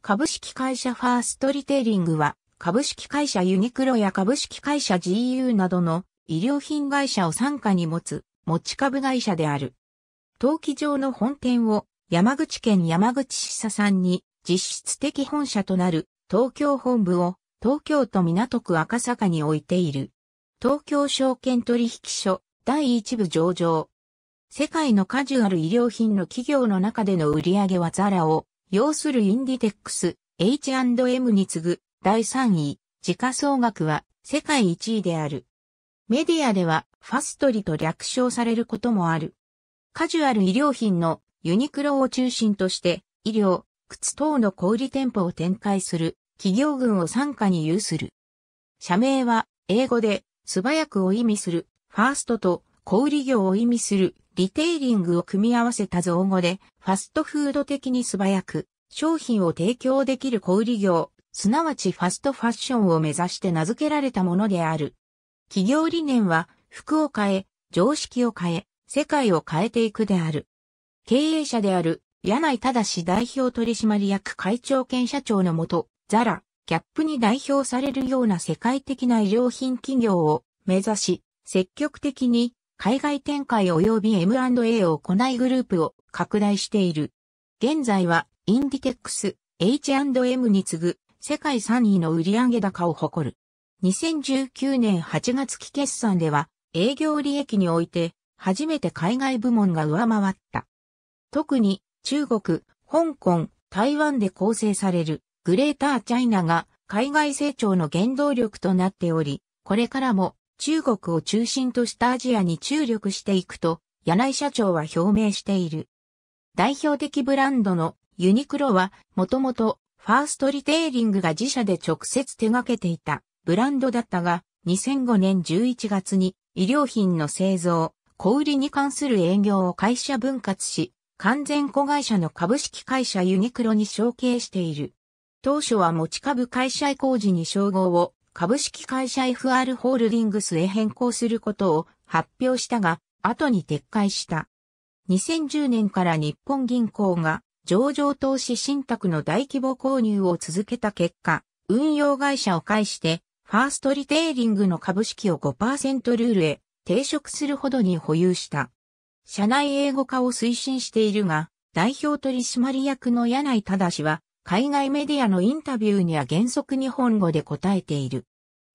株式会社ファーストリテイリングは、株式会社ユニクロや株式会社 GU などの医療品会社を傘下に持つ持ち株会社である。登記上の本店を山口県山口市佐さんに実質的本社となる東京本部を東京都港区赤坂に置いている。東京証券取引所第一部上場。世界のカジュアル医療品の企業の中での売り上げはザラを要するインディテックス、H&M に次ぐ第3位、時価総額は世界1位である。メディアではファストリと略称されることもある。カジュアル衣料品のユニクロを中心として、医療、靴等の小売店舗を展開する企業群を傘下に有する。社名は英語で素早くを意味するファーストと小売業を意味するリテイリングを組み合わせた造語で、ファストフード的に素早く商品を提供できる小売業、すなわちファストファッションを目指して名付けられたものである。企業理念は、服を変え、常識を変え、世界を変えていくである。経営者である、柳井正代表取締役会長兼社長のもと、ザラ、キャップに代表されるような世界的な衣料品企業を目指し、積極的に海外展開及び M&A を行いグループを拡大している。現在は、インディテックス、H&M に次ぐ、世界3位の売上高を誇る。2019年8月期決算では、営業利益において、初めて海外部門が上回った。特に、中国、香港、台湾で構成される、グレーターチャイナが、海外成長の原動力となっており、これからも中国を中心としたアジアに注力していくと、柳井社長は表明している。代表的ブランドのユニクロは、もともとファーストリテイリングが自社で直接手掛けていたブランドだったが、2005年11月に医療品の製造、小売に関する営業を会社分割し、完全子会社の株式会社ユニクロに承継している。当初は持ち株会社工事に称号を株式会社 FR ホールディングスへ変更することを発表したが、後に撤回した。2010年から日本銀行が上場投資信託の大規模購入を続けた結果、運用会社を介して、ファーストリテイリングの株式を5%ルールへ定職するほどに保有した。社内英語化を推進しているが、代表取締役の柳井正は、海外メディアのインタビューには原則日本語で答えている。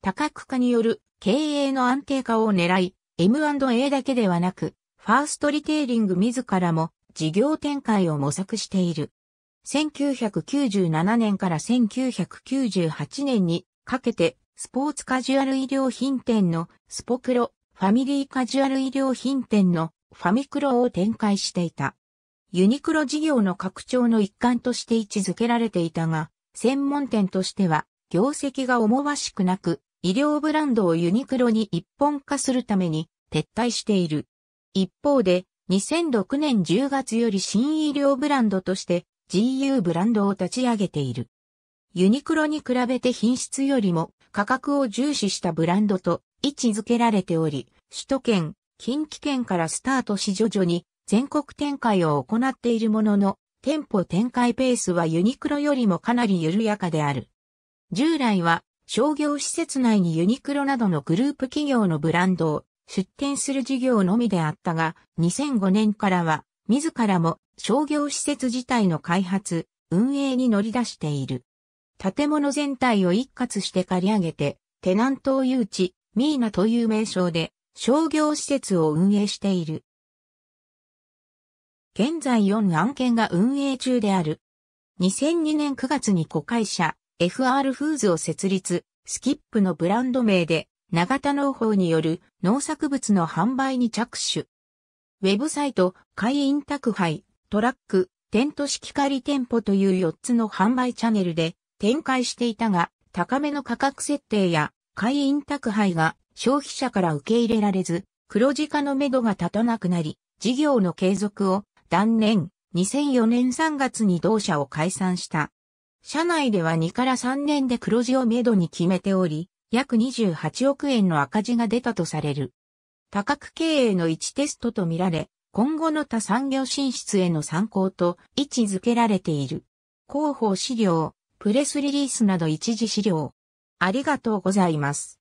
多角化による経営の安定化を狙い、M&A だけではなく、ファーストリテイリング自らも事業展開を模索している。1997年から1998年にかけてスポーツカジュアル医療品店のスポクロ、ファミリーカジュアル医療品店のファミクロを展開していた。ユニクロ事業の拡張の一環として位置づけられていたが、専門店としては業績が思わしくなく、医療ブランドをユニクロに一本化するために撤退している。一方で、2006年10月より新医療ブランドとして GU ブランドを立ち上げている。ユニクロに比べて品質よりも価格を重視したブランドと位置づけられており、首都圏、近畿圏からスタートし徐々に全国展開を行っているものの、店舗展開ペースはユニクロよりもかなり緩やかである。従来は商業施設内にユニクロなどのグループ企業のブランドを出展する事業のみであったが、2005年からは自らも商業施設自体の開発、運営に乗り出している。建物全体を一括して借り上げて、テナントを誘致、ミーナという名称で商業施設を運営している。現在4案件が運営中である。2002年9月に子会社、FR フーズを設立、スキップのブランド名で、長田農法による農作物の販売に着手。ウェブサイト、会員宅配、トラック、テント式仮店舗という4つの販売チャンネルで展開していたが、高めの価格設定や会員宅配が消費者から受け入れられず、黒字化の目処が立たなくなり、事業の継続を断念、2004年3月に同社を解散した。社内では2から3年で黒字をめどに決めており、約28億円の赤字が出たとされる。多角経営の1テストとみられ、今後の他産業進出への参考と位置づけられている。広報資料、プレスリリースなど一時資料。ありがとうございます。